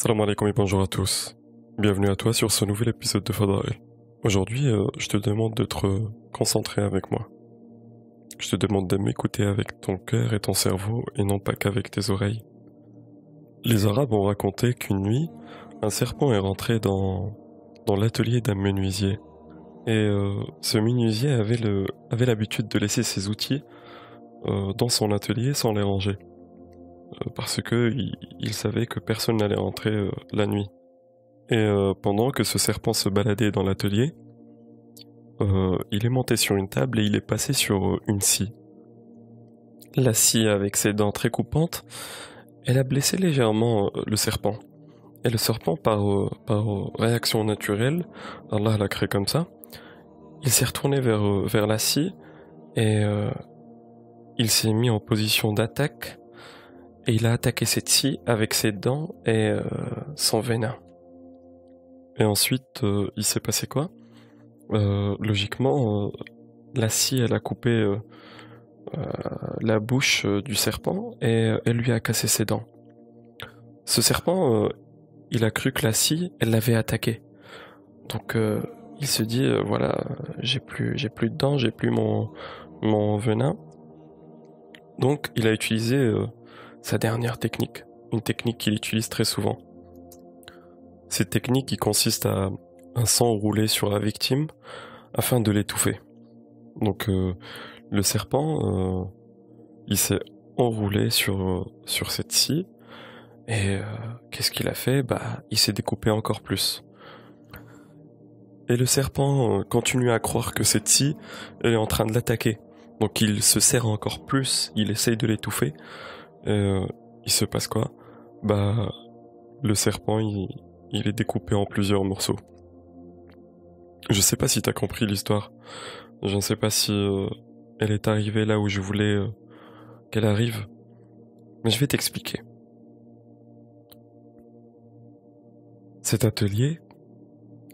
Salam alaikum et bonjour à tous. Bienvenue à toi sur ce nouvel épisode de Fadari. Aujourd'hui, euh, je te demande d'être concentré avec moi. Je te demande de m'écouter avec ton cœur et ton cerveau et non pas qu'avec tes oreilles. Les Arabes ont raconté qu'une nuit, un serpent est rentré dans, dans l'atelier d'un menuisier. Et euh, ce menuisier avait l'habitude avait de laisser ses outils euh, dans son atelier sans les ranger. Euh, parce que il, savait que personne n'allait rentrer euh, la nuit. Et euh, pendant que ce serpent se baladait dans l'atelier, il est monté sur une table et il est passé sur une scie. La scie, avec ses dents très coupantes, elle a blessé légèrement le serpent. Et le serpent, par, par réaction naturelle, Allah l'a créé comme ça, il s'est retourné vers la scie et il s'est mis en position d'attaque et il a attaqué cette scie avec ses dents et euh, son venin. Et ensuite, euh, il s'est passé quoi euh, Logiquement, la scie, elle a coupé la bouche du serpent et elle lui a cassé ses dents. Ce serpent, il a cru que la scie, elle l'avait attaqué. Donc, il se dit voilà j'ai plus j'ai plus de dents j'ai plus mon mon venin donc il a utilisé sa dernière technique, une technique qu'il utilise très souvent. Cette technique qui consiste à s'enrouler sur la victime afin de l'étouffer. Donc euh, le serpent, euh, il s'est enroulé sur, sur cette scie et euh, qu'est-ce qu'il a fait Bah, il s'est découpé encore plus. Et le serpent continue à croire que cette scie, est en train de l'attaquer. Donc il se serre encore plus, il essaye de l'étouffer, et euh, il se passe quoi Bah, le serpent, il, il, est découpé en plusieurs morceaux. Je sais pas si t'as compris l'histoire. Je ne sais pas si euh, elle est arrivée là où je voulais euh, qu'elle arrive. Mais je vais t'expliquer. Cet atelier,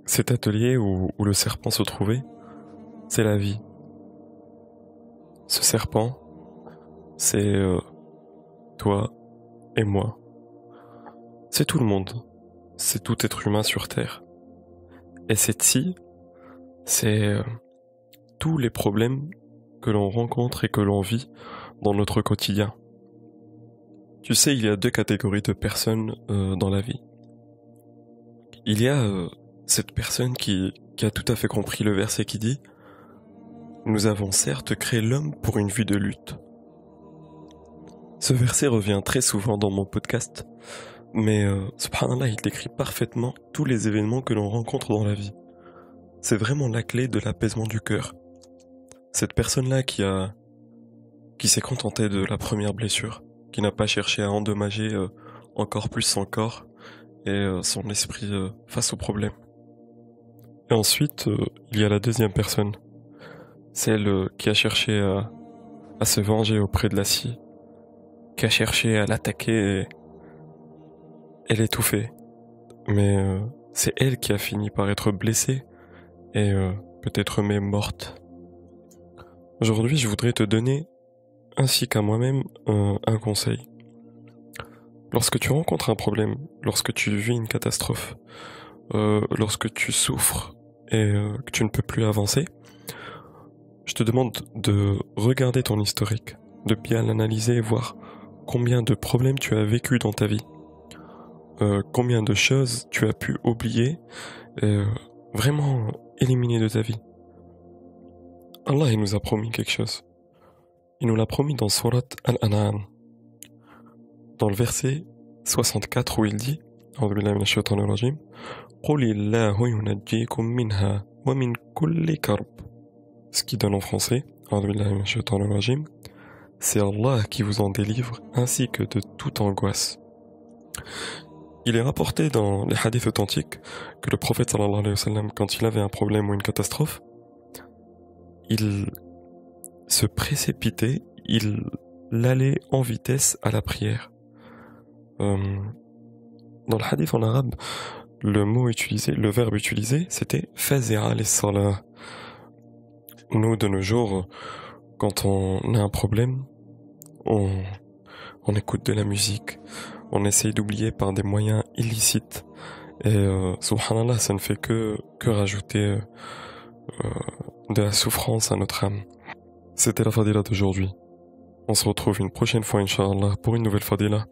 cet atelier où, où le serpent se trouvait, c'est la vie. Ce serpent, c'est toi et moi. C'est tout le monde. C'est tout être humain sur Terre. Et cette scie, c'est euh, tous les problèmes que l'on rencontre et que l'on vit dans notre quotidien. Tu sais, il y a deux catégories de personnes euh, dans la vie. Il y a euh, cette personne qui a tout à fait compris le verset qui dit ⁇ Nous avons certes créé l'homme pour une vie de lutte, ce verset revient très souvent dans mon podcast, mais euh, là il décrit parfaitement tous les événements que l'on rencontre dans la vie. C'est vraiment la clé de l'apaisement du cœur. Cette personne-là qui a qui s'est contentée de la première blessure, qui n'a pas cherché à endommager euh, encore plus son corps et euh, son esprit euh, face au problème. Et ensuite, il y a la deuxième personne, celle qui a cherché à, à se venger auprès de la scie, qui a cherché à l'attaquer et l'étouffer. Mais euh, c'est elle qui a fini par être blessée et euh, peut-être même morte. Aujourd'hui, je voudrais te donner, ainsi qu'à moi-même, un conseil. Lorsque tu rencontres un problème, lorsque tu vis une catastrophe, euh, lorsque tu souffres et que tu ne peux plus avancer, je te demande de regarder ton historique, de bien l'analyser et voir combien de problèmes tu as vécu dans ta vie, euh, combien de choses tu as pu oublier, euh, vraiment éliminer de ta vie. Allah il nous a promis quelque chose. Il nous l'a promis dans Surat Al-An'am, dans le verset 64 où il dit ce qui donne en français c'est Allah qui vous en délivre, ainsi que de toute angoisse. Il est rapporté dans les hadiths authentiques que le prophète sallallahu alayhi wa sallam, quand il avait un problème ou une catastrophe, il se précipitait, il allait en vitesse à la prière. Euh, dans le hadith en arabe, le mot utilisé, le verbe utilisé, c'était fazira les Nous, de nos jours, quand on a un problème, on, écoute de la musique, on essaye d'oublier par des moyens illicites. Et euh, subhanallah, ça ne fait que, que rajouter euh, euh, de la souffrance à notre âme. C'était la Fadila d'aujourd'hui. On se retrouve une prochaine fois, Inch'Allah, pour une nouvelle Fadila.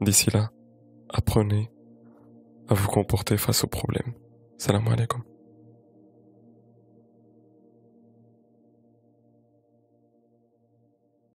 D'ici là, apprenez à vous comporter face aux problèmes. Salam alaikum.